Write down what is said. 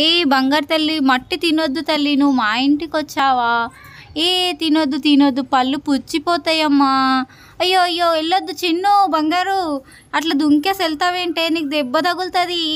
ఏ బంగారు తల్లి మట్టి తినొద్దు తల్లి నువ్వు మా ఇంటికి వచ్చావా ఏ తినొద్దు తినొద్దు పళ్ళు పుచ్చిపోతాయమ్మా అయ్యో అయ్యో వెళ్ళొద్దు చిన్ను బంగారు అట్లా దుంకేసి వెళ్తావేంటే నీకు దెబ్బ తగులుతుంది